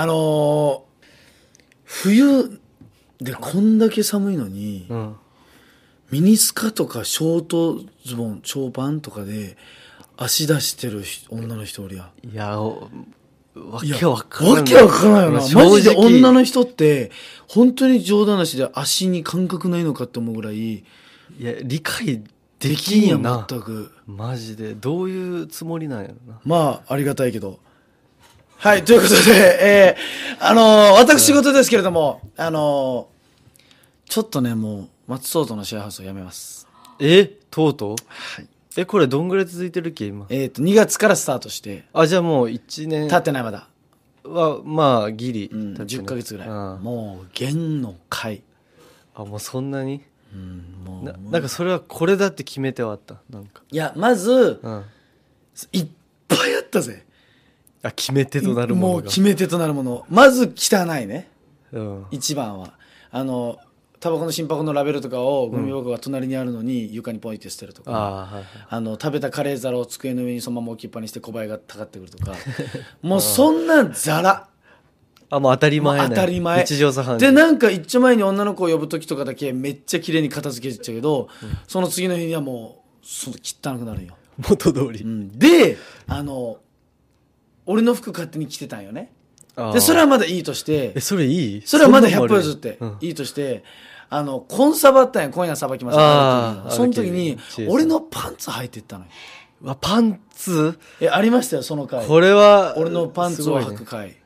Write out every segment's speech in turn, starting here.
あのー、冬でこんだけ寒いのに、うん、ミニスカとかショートズボン、ショーパンとかで足出してる女の人おりゃ。いや、わけわからん。わけわからいよな。マジで女の人って、本当に冗談なしで足に感覚ないのかって思うぐらい。いや、理解できんやん、全く。マジで。どういうつもりなんやろな。まあ、ありがたいけど。はい、ということで、えー、あのー、私事ですけれども、あのー、ちょっとね、もう、松総とのシェアハウスをやめます。えとうとうはい。え、これどんぐらい続いてるっけ今。えっ、と、2月からスタートして。あ、じゃあもう1年。経ってないまだ。は、まあ、ギリ。うん、10ヶ月ぐらい。もう、弦の回。あ、もうそんなにうん、もうな。なんかそれはこれだって決めてはあった。なんか。いや、まず、うん、いっぱいあったぜ。あ決め手となるものもう決め手となるものまず汚いね、うん、一番はあのタバコの心拍のラベルとかをゴミ箱が隣にあるのに床にポイって捨てるとか、ああの食べたカレー皿を机の上にそのまま置きっぱにして小林がたかってくるとか もうそんなザラあもう当たり前、ね、当たり前日常茶飯でなんか一丁前に女の子を呼ぶ時とかだけめっちゃ綺麗に片付けちゃうけど、うん、その次の日にはもうその汚くなるよ元通り、うん、であの俺の服勝手に着てたんよねでそれはまだいいとしてえそれいいそれはまだ100歩譲って、うんいいとしてあのコンサバったんや今夜さばきましあその時に俺のパンツ履いてったのよわパンツえありましたよその回これは俺のパンツを履く回、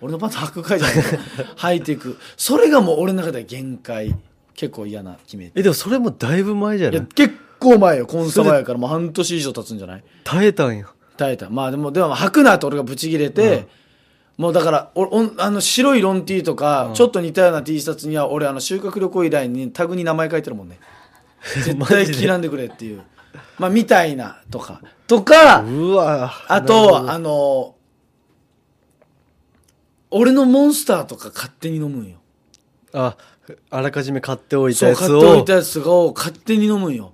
俺のパンツ履く回じゃない 履いていくそれがもう俺の中では限界結構嫌な決め手えでもそれもだいぶ前じゃいなやい結構前よコンサバやからもう半年以上経つんじゃない耐えたんや耐えたまあでもでも吐くなと俺がブチギレて、もうだからおおあの白いロン T とか、ちょっと似たような T シャツには俺あの修学旅行以来にタグに名前書いてるもんね 絶対らんでくれっていうまあみたいなとかとかうあとあの俺のモンスターとか勝手に飲むんよああらかじめ買っておいたやつを買っておいたやつを勝手に飲むんよ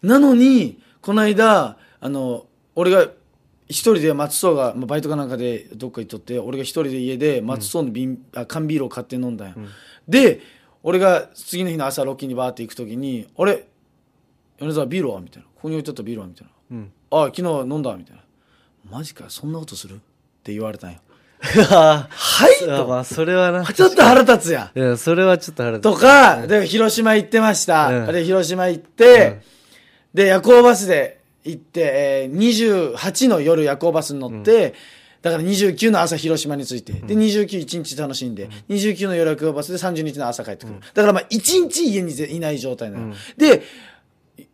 なのにこの間あの俺が一人で松尾が、まあ、バイトかなんかでどっか行っとって俺が一人で家で松尾の瓶、うん、あ缶ビールを買って飲んだんや、うん、で俺が次の日の朝ロッキーにバーって行く時に「あれ米沢ビールは?」みたいな「ここに置いてあったビールは?」みたいな「うん、ああ昨日飲んだ」みたいな「マジかそんなことする?」って言われたんや はいとまあそれはなちょっと腹立つやいやそれはちょっと腹立つとか、うん、で広島行ってました、うん、で広島行って、で夜行バスで行って、えー、28の夜夜行バスに乗って、うんだから29の朝広島に着いて、で、29、1日楽しんで、うん、29の夜行バスで30日の朝帰ってくる。だからまあ1日家にいない状態なの、うん、で、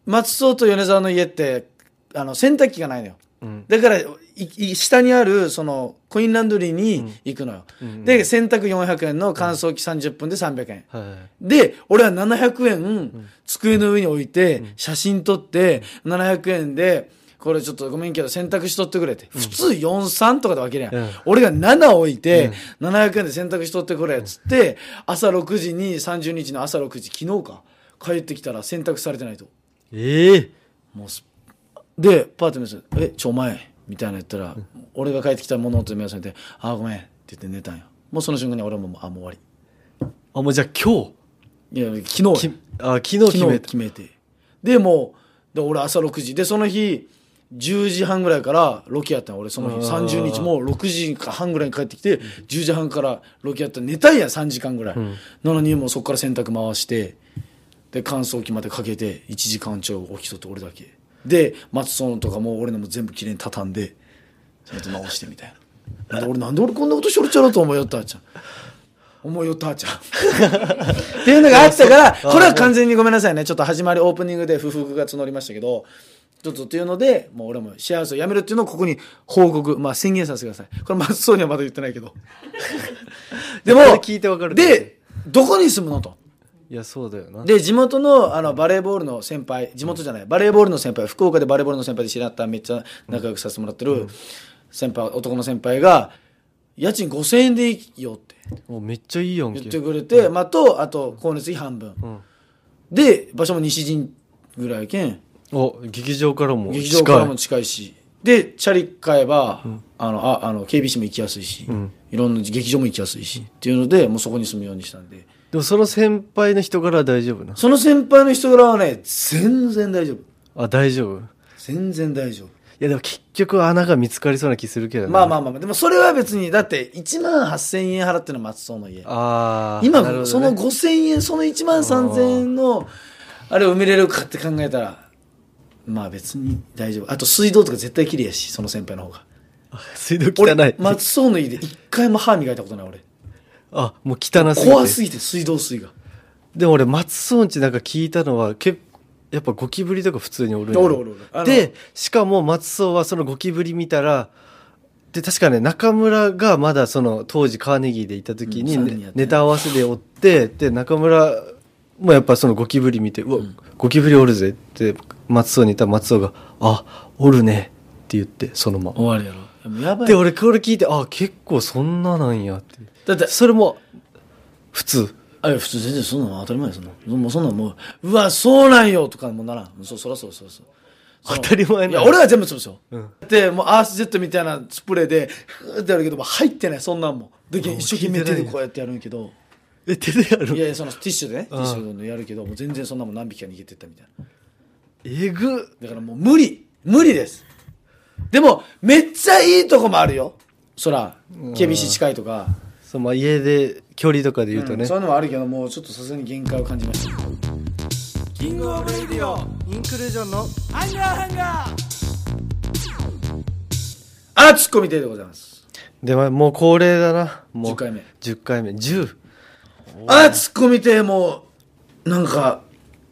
松尾と米沢の家って、あの、洗濯機がないのよ。うん、だから、下にあるそのコインランドリーに行くのよ、うんうん、で洗濯400円の乾燥機30分で300円、はい、で俺は700円机の上に置いて写真撮って700円でこれちょっとごめんけど洗濯しとってくれって、普通43とかで分けるやん、うん、俺が7置いて、700円で洗濯しとってくれっつって朝6時に30日の朝6時昨日か帰ってきたら洗濯されてないとええー、もうでパートナーさん「えちょお前みたいな言ったら、俺が帰ってきたものとて目を覚めて「ああごめん」って言って寝たんよもうその瞬間に俺もあもう終わりあもうじゃあ今日いや昨日あ昨日決めて決めてでもうで俺朝6時でその日10時半ぐらいからロケやったん俺その日30日も6時半ぐらいに帰ってきて10時半からロケやった寝たいや3時間ぐらい、うん、なのにもうそこから洗濯回してで乾燥機までかけて1時間ちょい起きとって俺だけで松園とかも俺のも全部きれいに畳んでちゃんと直してみたいななんで俺なんで俺こんなことしょるちゃろと思いよったあちゃん思いよったあちゃんっていうのがあったからこれは完全にごめんなさいねちょっと始まりオープニングで不服が募りましたけどちょっとっていうので、もう俺も幸せをやめるっていうのをここに報告、まあ宣言させてください。これ、松そにはまだ言ってないけど。でも、聞いてわかるで、どこに住むのと。いやそうだよなで地元のあのバレーボールの先輩地元じゃない、バレーボールの先輩福岡でバレーボールの先輩で知り合っためっちゃ仲良くさせてもらってる先輩、男の先輩が家賃5000円でいいよっておめっちゃいいやんけ言ってくれて、まあ、とあと光熱費半分、うんで場所も西陣ぐらいけんお劇場からも近い劇場からも近いしでチャリ買えば、うん、あのああの KBC も行きやすいし、うん、いろんな劇場も行きやすいし、っていうのでもうそこに住むようにしたんで。でもその先輩の人柄は大丈夫なその先輩の人柄はね全然大丈夫あ大丈夫全然大丈夫いやでも結局穴が見つかりそうな気するけどねまあまあまあでもそれは別にだって1万8000円払っての松荘の家ああ今、ね、その5000円その1万3000円のあれを埋めれるかって考えたらまあ別に大丈夫あと水道とか絶対綺麗やしその先輩の方が水道汚い松荘の家で一回も歯磨いたことない俺あもう汚すぎて怖すぎて水道水がでも俺松んちなんか聞いたのは結やっぱゴキブリとか普通におるんやおるおるでしかも松村はそのゴキブリ見たらで確かね中村がまだその当時カーネギーでいた時に、ねうん、ネタ合わせでおってで中村もやっぱそのゴキブリ見て「うわ、うん、ゴキブリおるぜ」って松尾にいた松尾が「あおるね」って言ってそのまま終わるやろやばいで俺これ聞いて「あ結構そんななんや」ってだってそれも普通あ普通全然そんなの当たり前ですもうそんなもううわそうなんよとかもならんそそらそうそうそう当たり前いや俺は全部潰すよ、うん、でもうアースジェットみたいなスプレーでふーってやるけども入ってないそんなんもで一生懸命手でこうやってやるんやけどえ手でやるいやいやそのティッシュでねティッシュでやるけどもう全然そんなもん何匹か逃げてったみたいなえぐだからもう無理無理ですでもめっちゃいいとこもあるよそら厳しい近いとか、うんそうまあ家で距離とかで言うとね、うん、そういうのもあるけどもうちょっとさすがに限界を感じましたキングオブレディオインクルージョンのハンガーハンガーあっツッコミ亭でございますでももう恒例だなもう10回目10回目10あっツッコミ亭もなんか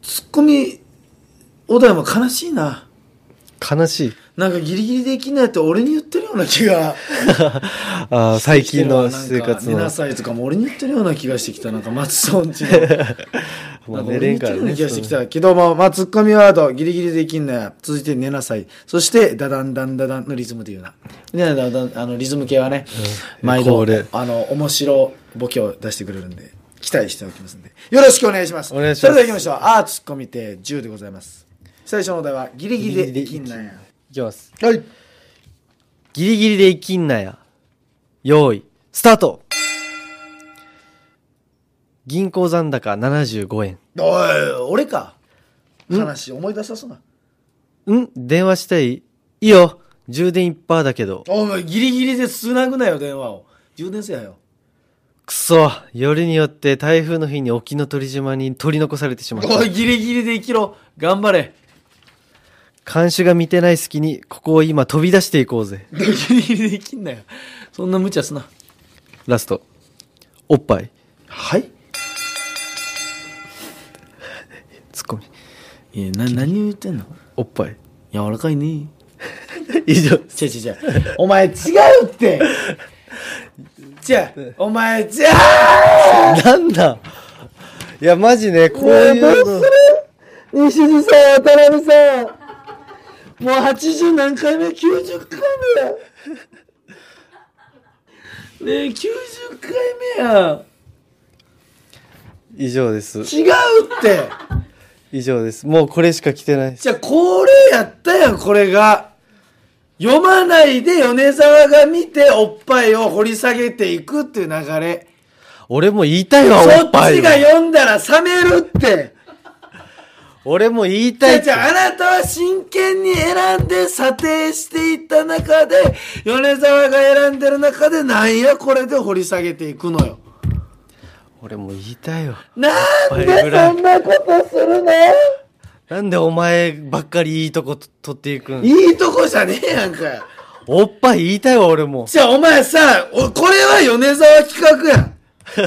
ツッコミお題も悲しいな悲しいなんかギリギリできないって俺に言ってるような気が あ最近の生活の。寝なさいとかも俺に言ってるような気がしてきた。なんか松さ んちの。なんか俺に言ってるような気がしてきた。けど、もまあ、ツッコミワード、ギリギリできんなよ。続いて寝なさい。そして、ダダンダンダダンのリズムで言うな。ね、ダダン、あの、リズム系はね、うん、毎度、あの、面白ボケを出してくれるんで、期待しておきますんで。よろしくお願いします。お願いします。それでは行きましょう。あーツッコミて10でございます。最初のお題は、ギリギリできんなや。きます。はい。ギリギリで生きんなや。用意、スタート銀行残高75円。おい、俺か。話思い出さすな。ん電話したいいいよ。充電1%だけど。おい、ギリギリで繋ぐなよ、電話を。充電せやよ。くそ、よりによって台風の日に沖の鳥島に取り残されてしまった。おい、ギリギリで生きろ。頑張れ。監視が見てない隙に、ここを今飛び出していこうぜ。できんなよ。そんな無茶すな。ラスト。おっぱい。はいツッコミ。いや、な、何言ってんのおっぱい。柔らかいね。以上。違う違う違う。お前違うって違う。お前違うなんだいや、マジね、こういうの。西津さ渡辺さん。もう80何回目 ?90 回目や。ねえ、90回目や。以上です。違うって以上です。もうこれしか来てないじゃあ、これやったやん、これが。読まないで米沢が見ておっぱいを掘り下げていくっていう流れ。俺も言いたいわ、おそっぱいちが読んだら冷めるって俺も言いたい。じゃあ、あなたは真剣に選んで査定していった中で、米沢が選んでる中で、なんやこれで掘り下げていくのよ。俺も言いたいよ。なんでそんなことするのなんでお前ばっかりいいとこ取っていくんいいとこじゃねえやんかよ。おっぱい言いたいわ、俺も。じゃあ、お前さ、これは米沢企画やん。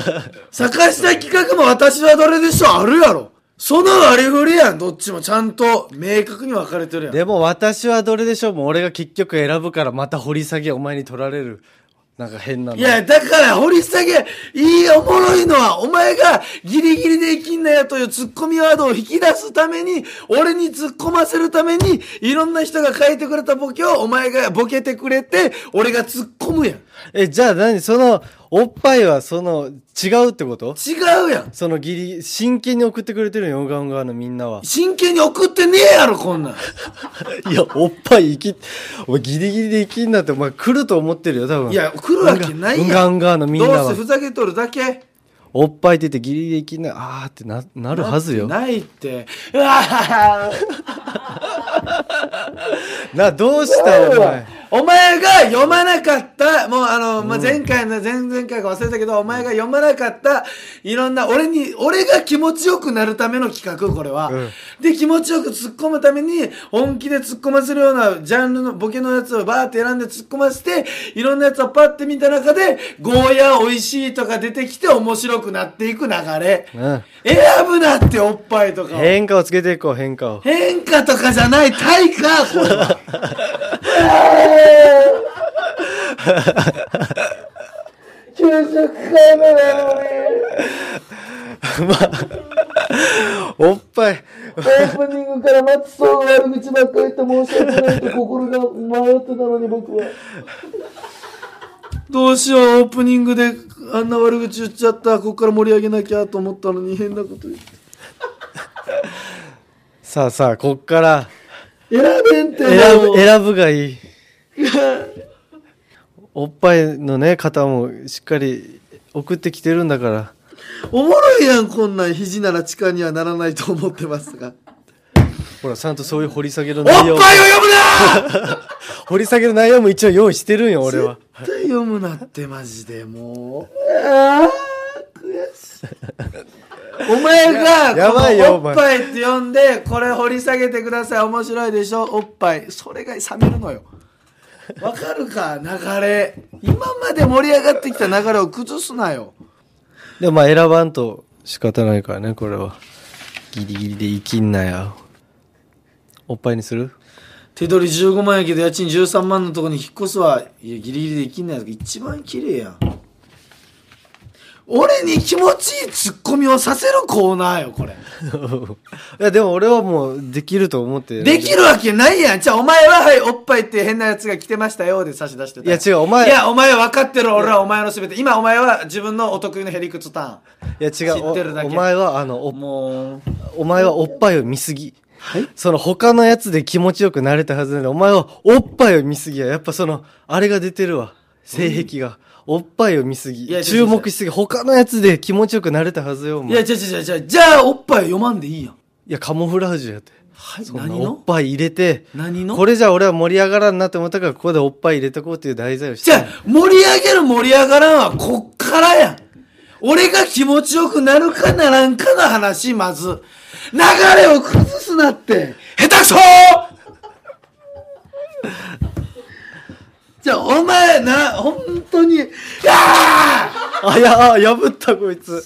坂下企画も私はどれでしょうあるやろ。そのありふりやん、どっちも。ちゃんと明確に分かれてるやん。でも私はどれでしょうもう俺が結局選ぶからまた掘り下げお前に取られる。なんか変なの。いや、だから掘り下げ、いいおもろいのは、お前がギリギリで生きんなやというツッコミワードを引き出すために、俺に突っ込ませるために、いろんな人が書いてくれたボケをお前がボケてくれて、俺が突っ込むやん。え、じゃあ何その、おっぱいはその違うってこと違うやんそのギリ真剣に送ってくれてるよガンガのみんなは真剣に送ってねえやろこんなん いやおっぱい生きお前ギリギリで生きんなってお前来ると思ってるよ多分いや来るわけないやんガンガのみんなはどうせふざけとるだけおっぱい出てギリギリできなああってななるはずよないってうわ などうしたお前お前が読まなかった、もうあの、まあ、前回の、前々回か忘れたけど、お前が読まなかった、いろんな、俺に、俺が気持ちよくなるための企画、これは。で、気持ちよく突っ込むために、本気で突っ込ませるようなジャンルのボケのやつをバーって選んで突っ込ませて、いろんなやつをパッて見た中で、ゴーヤー美味しいとか出てきて面白くなっていく流れ。うん、選ぶなって、おっぱいとか。変化をつけていこう、変化を。変化とかじゃない、対価、これは。給食回目なのに。まあ、おっぱい。オープニングから松尾の悪口ばっかり言って申し訳ないと心が迷ってたのに僕は。どうしよう、オープニングであんな悪口言っちゃった。ここから盛り上げなきゃと思ったのに変なこと言って。さあさあ、こっから。選べんて選ぶ、選ぶがいい。おっぱいのね方もしっかり送ってきてるんだからおもろいやんこんなん肘なら痴漢にはならないと思ってますがほらちゃんとそういう掘り下げるおっぱいを読むな 掘り下げる内容も一応用意してるんよ俺は絶対読むなってマジでもうあ悔しいお前がやばいよおっぱいって呼んでこれ掘り下げてください面白いでしょおっぱいそれが冷めるのよわかるか流れ今まで盛り上がってきた流れを崩すなよでもまあ選ばんと仕方ないからねこれはギリギリで生きんなよ。おっぱいにする手取り15万やけど家賃13万のとこに引っ越すわいやギリギリで生きんなよ。一番綺麗やん俺に気持ちいいツッコミをさせるコーナーよ、これ。いや、でも俺はもうできると思ってできるわけないやん。じゃあ、お前は、はい、おっぱいって変なやつが来てましたよ、で差し出してた。いや、違う、お前。いや、お前は分かってる、俺はお前のすべて。今、お前は自分のお得意のヘリクツターン。いや、違う。知ってるだけ。お前は、あの、お、もう、お前はおっぱいを見すぎ。はい、その他のやつで気持ちよくなれたはずなんで、お前はおっぱいを見すぎや。やっぱその、あれが出てるわ。性癖が、おっぱいを見すぎ注目しすぎ他のやつで気持ちよくなれたはずよいや、じゃじゃじゃじゃあ、おっぱい読まんでいいやん。やカモフラージュやってはい、そんなおっぱい入れて何のこれじゃ俺は盛り上がらんなって思ったからここでおっぱい入れとこうっていう題材をしてじゃあ、盛り上げる盛り上がらんはこっからやん。俺が気持ちよくなるかならんかの話、まず。流れを崩すなって。下手くそーじゃあ、お前な、本当に、あああ、や、破ったこいつ。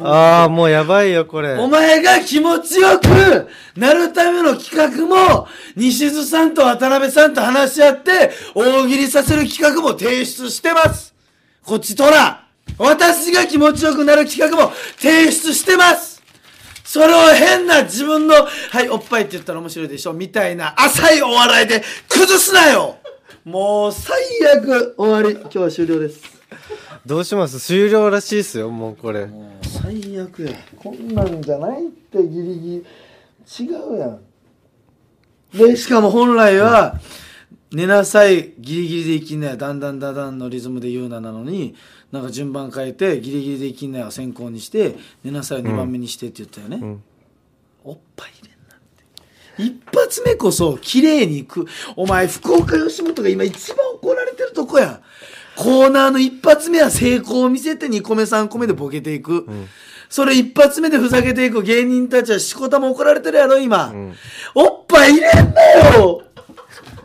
ああ、もうやばいよ、これ。お前が気持ちよくなるための企画も、西津さんと渡辺さんと話し合って、大喜利させる企画も提出してます。こっちとら、私が気持ちよくなる企画も提出してますそれを変な自分の、はい、おっぱいって言ったら面白いでしょみたいな浅いお笑いで崩すなよもう最悪終わり今日は終了ですどうします終了らしいですよもうこれう最悪やこんなんじゃないってギリギリ違うやんでしかも本来は、寝なさいギリギリでいきなよだんだんだんだんのリズムで言うななのになんか順番変えてギリギリでいきなよ先行にして寝なさいを2番目にしてって言ったよね、うんおっぱい入れ一発目こそ綺麗に行く。お前、福岡吉本が今一番怒られてるとこや。コーナーの一発目は成功を見せて二個目三個目でボケていく。うんそれ一発目でふざけていく芸人たちはしこたま怒られてるやろ、今。うん、おっぱい入れんなよ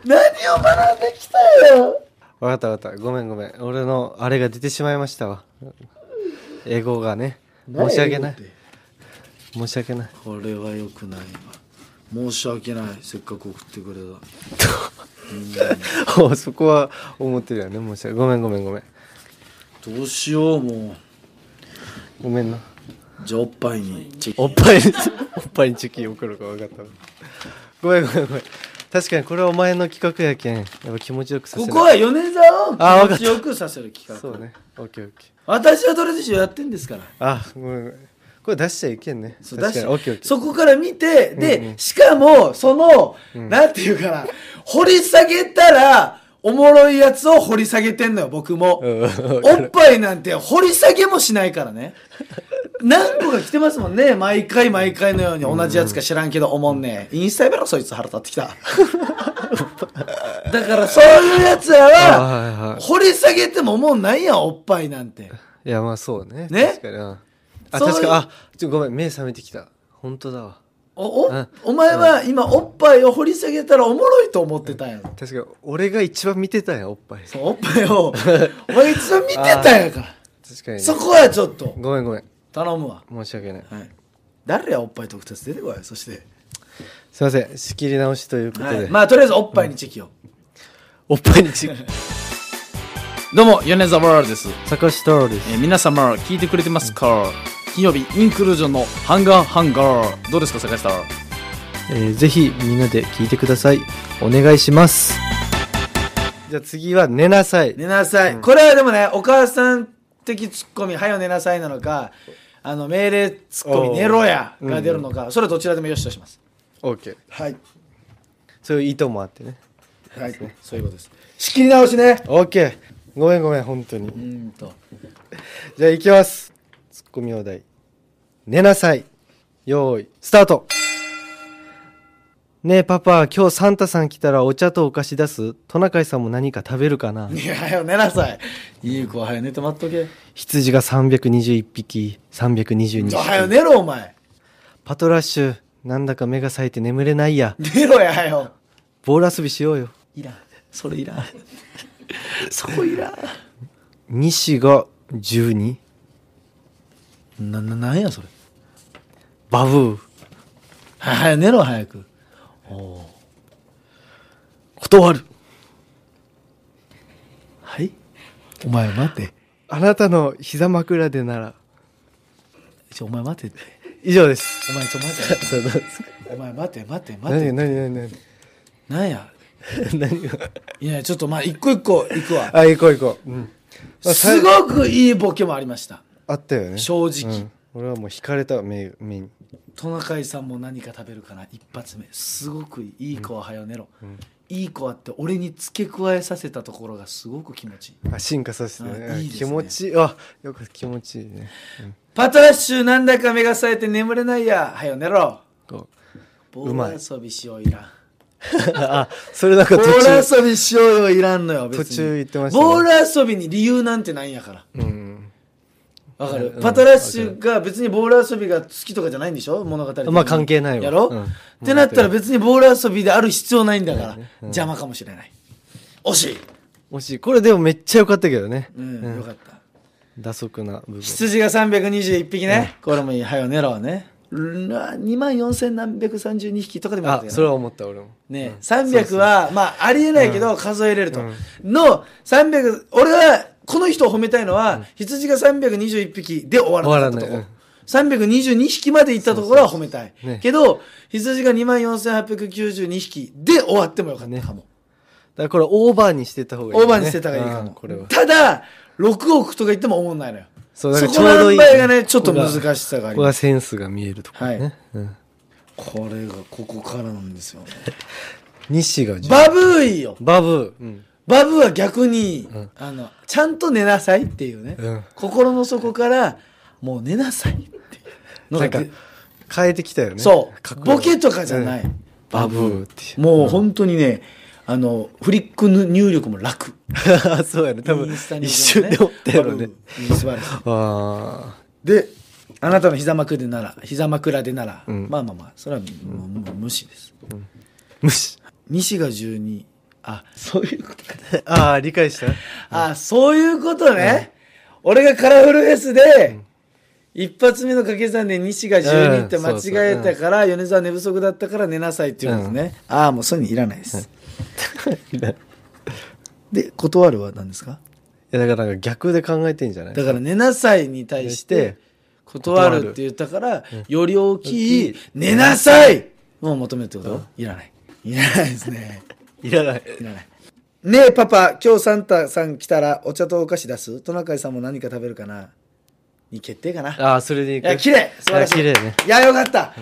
何を学んできたよわかったわかった。ごめんごめん。俺のあれが出てしまいましたわ。英語がね。申し訳ない。申し訳ない。これは良くないわ。申し訳ないせっかく送ってくれた そこは思ってるよね申し訳ごめんごめんごめんどうしようもうごめんなじゃあおっぱいにチェキおっぱいに おっぱいにチェキ送るか分かったごめんごめんごめん確かにこれはお前の企画やけんやっぱ気持ちよくさせるここは米沢を気持ちよくさせる企画そうねオッケーオッケー私はどれでしょやってんですからあごめんごめんこれ出しちゃいけんね。そう出しそこから見て、で、うんうん、しかも、その、うん、なんていうかな、掘り下げたら、おもろいやつを掘り下げてんのよ、僕も。おっぱいなんて掘り下げもしないからね。何個か来てますもんね。毎回毎回のように同じやつか知らんけど、おもんね。インスタやめろ、そいつ腹立ってきた。だからそういうやつらは、掘り下げてもおもんないやん、おっぱいなんて。いや、まあそうね。ね。確かにあ確かあちょごめん目覚めてきた本当だわおお、お前は今おっぱいを掘り下げたらおもろいと思ってたんや確か俺が一番見てたんやおっぱいそうおっぱいをお前一番見てたんやから 確かに、ね、そこはちょっとごめんごめん頼むわ申し訳ない、はい、誰やおっぱい特つ出てこいそしてすいません仕切り直しということで、はい、まあとりあえずおっぱいにチェキを、うん、おっぱいにチェキ どうも米沢です坂下です、えー、皆様聞いてくれてますか、うん金曜日インクルージョンのハンガーハンガーどうですか坂下、えー、ぜひみんなで聞いてくださいお願いしますじゃあ次は寝なさい寝なさい、うん、これはでもねお母さん的ツッコミはよ寝なさいなのかあの命令ツッコミ寝ろやが出るのか、うん、それどちらでもよしとしますオケーはいそういう意図もあってねはい、そういうことです仕切り直しねオケーごめんごめん本当にうんとじゃあいきますツッコミお題寝なさい。よーい、スタートねえパパ、今日サンタさん来たらお茶とお菓子出すトナカイさんも何か食べるかないやよ、寝なさい。いい子、はよ寝て待っとけ。羊が321匹、322匹。はよ寝ろ、お前。パトラッシュ、なんだか目が冴えて眠れないや。寝ろやよ。ボール遊びしようよ。いらん。それいらん。そこいらん。西が12。な、な、なんやそれ。バブー。はい、寝ろ、早く。お断る。はい。お前待て。あなたの膝枕でなら。ちょ、お前待て以上です。お前ちょ、待て。そうですお前待て、待て、待て。何、何、何、何。や。何が。いや、ちょっとまあ、一個一個行くわ。あ、行こう行こう。うん。すごくいいボケもありました。あったよね。正直。うん、俺はもう惹かれた目、目に。トナカイさんも何か食べるかな一発目すごくいい子ははよ寝ろ、うん、いい子はって俺に付け加えさせたところがすごく気持ちいいあ進化させて、ね、いい、ね、気持ちいいあよく気持ちいいね、うん、パトラッシュなんだか目が冴えて眠れないやはよ寝ろボール遊びしよういらん あそれなんかボール遊びしようよいらんのよ途中言ってました、ね、ボール遊びに理由なんてないんやからうんわかる、パトラッシュが別にボール遊びが好きとかじゃないんでしょ物語まあ関係ないわやろ、うん、ってなったら別にボール遊びである必要ないんだから、うん、邪魔かもしれない惜しい惜しいこれでもめっちゃ良かったけどねうん、よかった打足な部分羊が321匹ね、これもいいはよ寝ろね2万4 0何百32匹とかでもあったよ、ね、それは思った俺もね、うん、300はまあありえないけど数えれると、の300俺はこの人を褒めたいのは、羊が321匹で終わらなかったとこ。322匹まで行ったところは褒めたい。そうそうそうね、けど、羊が24,892匹で終わってもよかったかも。ね、だからこれオーバーにしてた方がいい、ね、オーバーにしてた方がいいかも。これはただ、6億とか言っても思んないのよ。そうそこの塩梅がね、ちょっと難しさがあります。ここはセンスが見えるとこね。はいうん、これがここからなんですよ。ね。西がバブーイよ。バブー。うんバブは逆に、うんあのちゃんと寝なさいっていうね、うん心の底からもう寝なさいっていうのながんか変えてきたよねそうボケとかじゃない、うんバブーっていうもう本当にね、あのフリック入力も楽 そうやね多分インスタに一瞬でおったやろね素晴らしいであなたの膝枕でなら膝枕でなら、うんまあまあまあそれはもう無視です、ー無視西が12あそういうことかああ理解したあそういうことね、うん、俺がカラフルフェスで、うん、一発目の掛け算で西が12って間違えたから、米沢寝不足だったから寝なさいって言うんですね、ああもうそういうのいらないです、で断るは何ですかいやだから逆で考えてんじゃないだから寝なさいに対して断るって言ったから、より大きい寝なさいを求めるってこと、いらないいらないですねいらない。いらない。ねえ、パパ、今日サンタさん来たらお茶とお菓子出すトナカイさんも何か食べるかなに決定かな。ああ、それでいいか。いや、綺麗素晴らしい。いや、ね、いやよかった。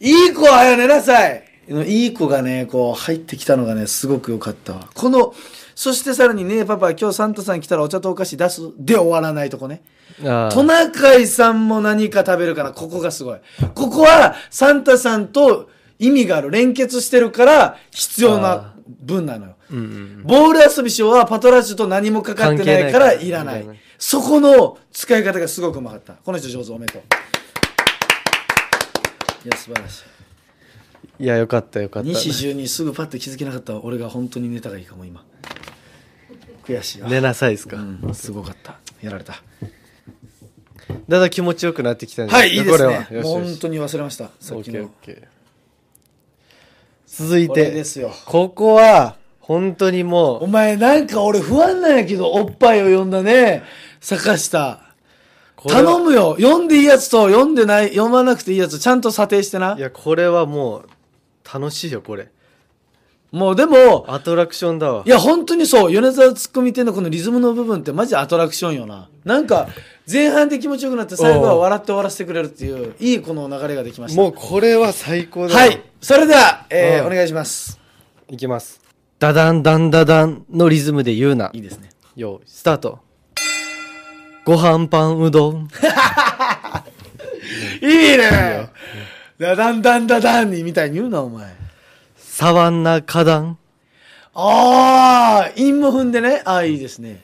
いい子はよ寝なさいいい子がね、こう、入ってきたのがね、すごくよかったわ。この、そしてさらにね、え、パパ、今日サンタさん来たらお茶とお菓子出すで終わらないとこね。トナカイさんも何か食べるかな、ここがすごい。ここは、サンタさんと意味がある連結してるから必要な分なのよ、うんうんうん、ボール遊び賞はパトラッシュと何もかかってないからいらないそこの使い方がすごくうまかったこの人上手おめでとういや素晴らしいいやよかったよかった西中にすぐパッと気づけなかった俺が本当に寝たがいいかも今悔しいわ寝なさいですか、うん、すごかったやられただんだん気持ちよくなってきたんじゃないですかはいいいですね本当に忘れましたさっきの OKOK 続いてですよここは本当にもうお前なんか俺不安なんやけどおっぱいを呼んだね坂下頼むよ読んでいいやつと読んでない読まなくていいやつちゃんと査定してないやこれはもう楽しいよこれもうでもアトラクションだわいや本当にそう米沢ツッコミ店のこのリズムの部分ってマジアトラクションよななんか前半で気持ちよくなって最後は笑って終わらせてくれるっていういいこの流れができましたもうこれは最高だはいそれでは、えー、お願いしますいきますダダンダンダダンのリズムで言うないいですねよスタートご飯パンうどん いいねダダンダンダダンにみたいに言うなお前サバンナ花壇ああ陰も踏んでねああいいですね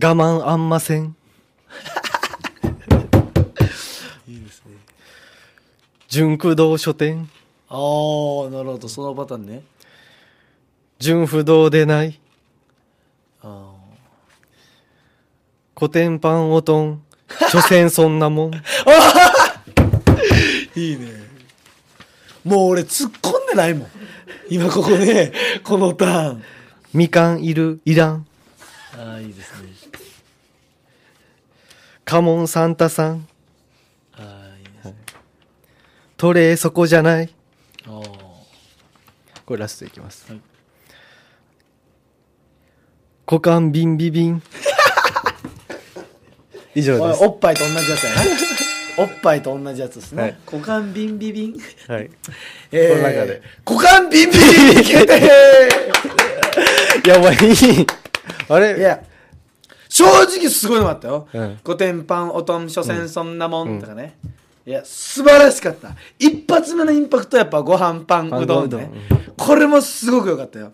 我慢あんません いいですね。純駆動書店。ああ、なるほど。そのパターンね。純不動でない。ああ。古典パンおとん。所詮そんなもん。いいね。もう俺突っ込んでないもん。今ここで、このターン。みかんいる、いらん。ああ、いいですね。カモンサンタさん。はいいトレーそこじゃない。これラストいきます。はい股間ビンビビン。以上です。おっぱいと同じやつやな おっぱいと同じやつですね、はい股間ビンビビンはい。えー、この中で股間ビンビビン決定やばい。あれいや正直すごいのもあったよ。古典パン、おとん、所詮そんなもんとかね。いや、素晴らしかった。一発目のインパクトやっぱご飯パンうどんね。これもすごく良かったよ。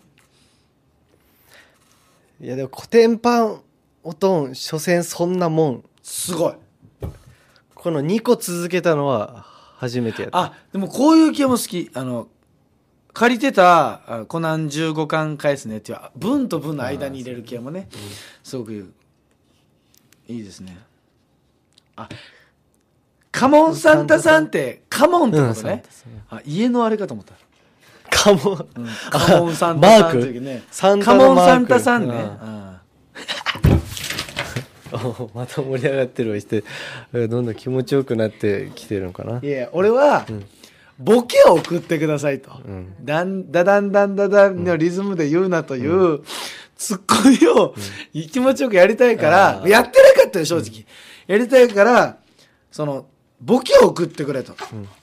いや、でも古典パン、おとん、所詮そんなもん。すごい。この2個続けたのは初めてやった。あ、でもこういう系も好き。あの、借りてた「コナン15巻返すね」っていう文と文の間に入れる系もね、すごくいいですねあカモンサンタさんってカモンってことね、あ家のあれかと思ったカモン、カモンサンタさんってねカモンサンタさんね、また盛り上がってるわしてどんどん気持ちよくなってきてるのかないや俺は、ボケを送ってくださいと、だんだだんだんだだんのリズムで言うなという、すっごいよ、うん、気持ちよくやりたいから、やってなかったよ、正直。やりたいから、その、ボケを送ってくれと。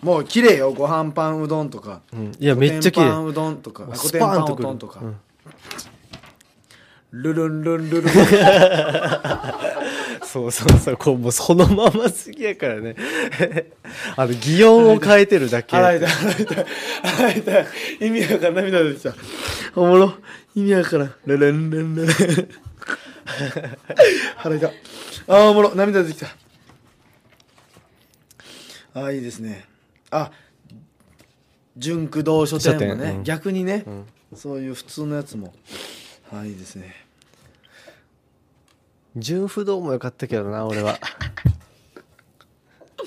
もう綺麗よ、ご飯パンうどんとか。いや、めっちゃ綺麗。ご飯パンうどんとか、ご飯パンうどんとか。ルルンルンルルン。そうそうそう、こう、もうそのまま好きやからね。あの、擬音を変えてるだけ。洗いたあいたあいた意味わかんない涙出てた。おもろ。意味わからん。ラランランラン。腹痛。ああ、おもろ。涙出てきた。ああ、いいですね。あ、純駆動書店もね、うん、逆にね、うん、そういう普通のやつも。ああ、いいですね。純不動も良かったけどな、俺は。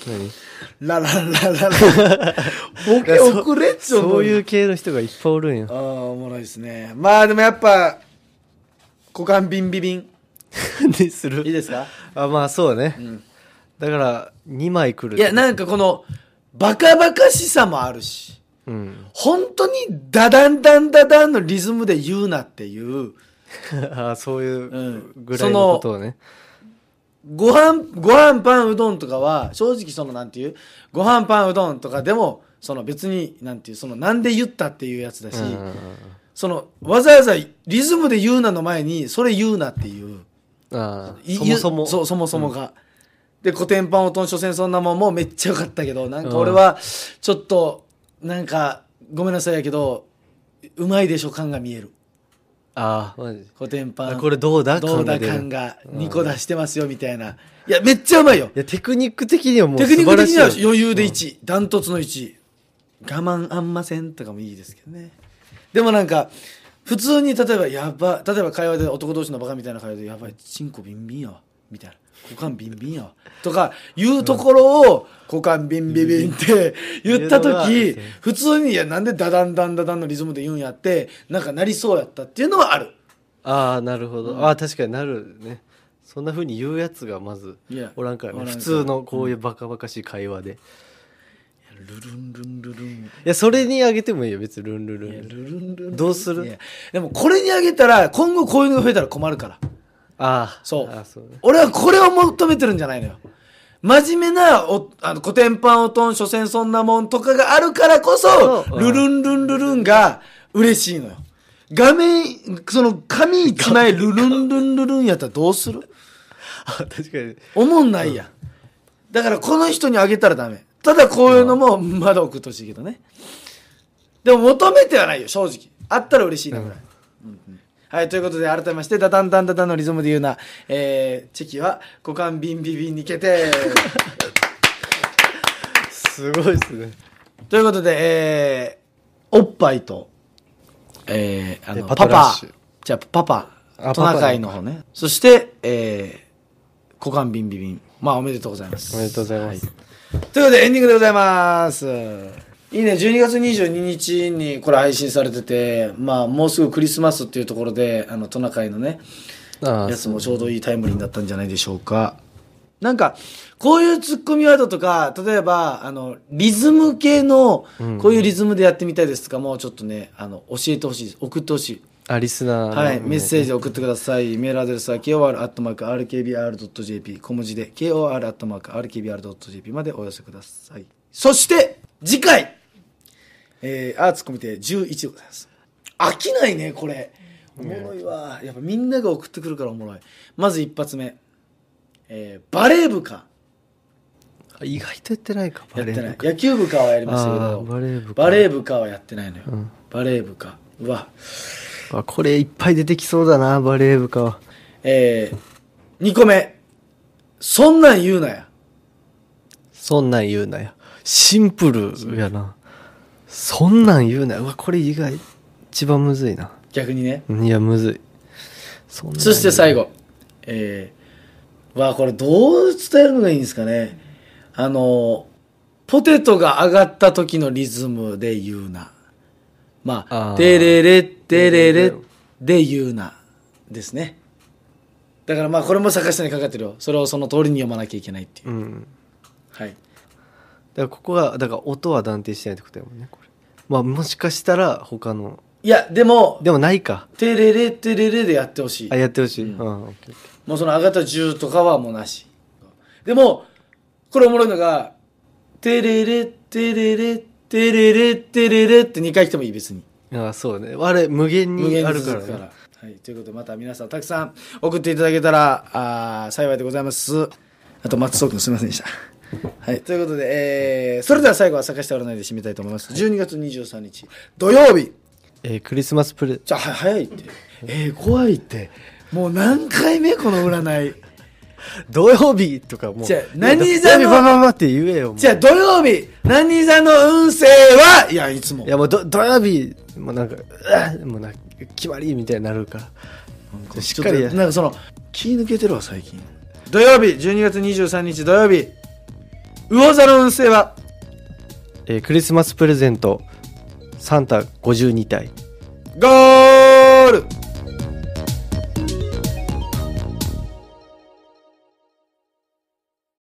何ラララララ。ボケ遅れっちょそういう系の人がいっぱいおるんや。ああ、おもろいですね。まあでもやっぱ、股間ビンビビン。に する。いいですかあ、まあそうね。うん、だから、2枚くる。いや、なんかこの、バカバカしさもあるし、うん、本当にダダンダンダダンのリズムで言うなっていう。ああ、そういうぐらいのことをね。うんご飯、ご飯パンうどんとかは、正直そのなんていう、ご飯パンうどんとかでも、その別に、なんていう、そのなんで言ったっていうやつだし、そのわざわざリズムで言うなの前に、それ言うなっていう。ああ、そもそも。そそもそもが。うん、で、古典パンおとん、所詮そんなもんもめっちゃ良かったけど、なんか俺は、ちょっと、なんか、ごめんなさいやけど、うまいでしょ感が見える。あマジコテンパンこれどうだどうだ感が2個出してますよみたいないやめっちゃうまいよいやテクニック的にはもうテクニック的には余裕で1ダン、トツの1我慢あんませんとかもいいですけどねでもなんか普通に例えばやば例えば会話で男同士のバカみたいな会話でやばいチンコビンビンやわみたいな股間ビンビンやとかいうところを股間ビンビンビンって言った時普通にいやなんでダダンダンダダンのリズムで言うんやってなんかなりそうやったっていうのはあるああなるほど、うん、ああ確かになるねそんなふうに言うやつがまずおらんからね普通のこういうバカバカしい会話で。ルルンルンルルンいやそれにあげてもいいよ別にルンルルンルルンルンどうするでもこれにあげたら今後こういうのが増えたら困るからああそうあそう、俺はこれを求めてるんじゃないのよ真面目なおあの古典パンおとん所詮そんなもんとかがあるからこそルルンルンルルンが嬉しいのよ画面その紙一枚ルルンルンルルンやったらどうするあ 確かに思んないや、うん、だからこの人にあげたらダメただこういうのもまだ送ってほしいけどねでも求めてはないよ正直あったら嬉しいなぐらい、うんうんはい、ということで、改めまして、ダダンダンダダンのリズムで言うな、えー、チェキは、股間ビンビビンに決定すごいですね。ということで、えー、おっぱいと、えー、あの、パパ、じゃパパ、トナカイの方ね。そして、えー、股間ビンビビン。まあ、おめでとうございます。おめでとうございます。はい、ということで、エンディングでございます。いいね12月22日にこれ配信されててまあもうすぐクリスマスっていうところであのトナカイのねやつもちょうどいいタイムリーになったんじゃないでしょうかなんかこういうツッコミワードとか例えばあのリズム系のこういうリズムでやってみたいですとか、もちょっとねあの教えてほしいです送ってほしいあリスナー、はい、メッセージ送ってくださいメールアドレスは kor.rkbr.jp 小文字で kor.rkbr.jp までお寄せくださいそして次回えー、アーツ込みて11でございます飽きないねこれおもろいわやっぱみんなが送ってくるからおもろいまず一発目、えー、バレー部か意外とやってないかやってない野球部かはやりましたけどバレー部バレー部かはやってないのよ、うん、バレー部かうわあこれいっぱい出てきそうだなバレー部かはえー、2個目そんなん言うなやそんなん言うなやシンプルやなそんなん言うなうわこれ意外一番むずいな逆にねいやむずいそそして最後えー、わこれどう伝えるのがいいんですかねあのポテトが上がった時のリズムで言うなまあ「テレレテレレ」で言うなですねだからまあこれも坂下にかかってるよそれをその通りに読まなきゃいけないっていう、うん、はいだからここはだから音は断定してないってことだもんねこまあもしかしたら他のいやでもでもないか「テレレテレレ」でやってほしいあやってほしい、うんうん、もうその「あがた10」とかはもうなしでもこれおもろいのが「テレレテレレテレレテレレ」って2回来てもいい別にああそうねあれ無限にあるから,、ねはい、ということでまた皆さんたくさん送っていただけたらあ幸いでございますあと松尾君すみませんでしたはい、ということで、えー、それでは最後は坂下占いで締めたいと思います。12月23日、土曜日。えー、クリスマスプレじゃあ、早いって。えー、怖いって。もう何回目この占い。土曜日とかもう。じゃ何座の。バババって言えよ。じゃ土曜日、何座の運勢は、いや、いつも。いや、もう土曜日、もうなんか、うもうなんか、決まりみたいになるか。しっかりなんかその、気抜けてるわ、最近。土曜日、12月23日土曜日。魚座の運勢は、えー、クリスマスプレゼントサンタ52体ゴール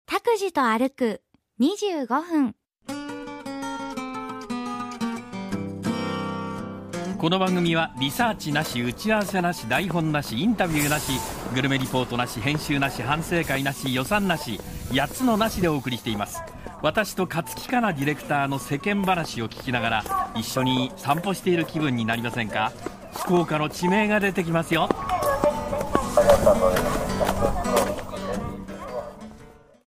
拓司と歩く25分この番組はリサーチなし打ち合わせなし台本なしインタビューなしグルメリポートなし編集なし反省会なし予算なし8つのなしでお送りしています私と勝木かなディレクターの世間話を聞きながら一緒に散歩している気分になりませんか福岡の地名が出てきますよ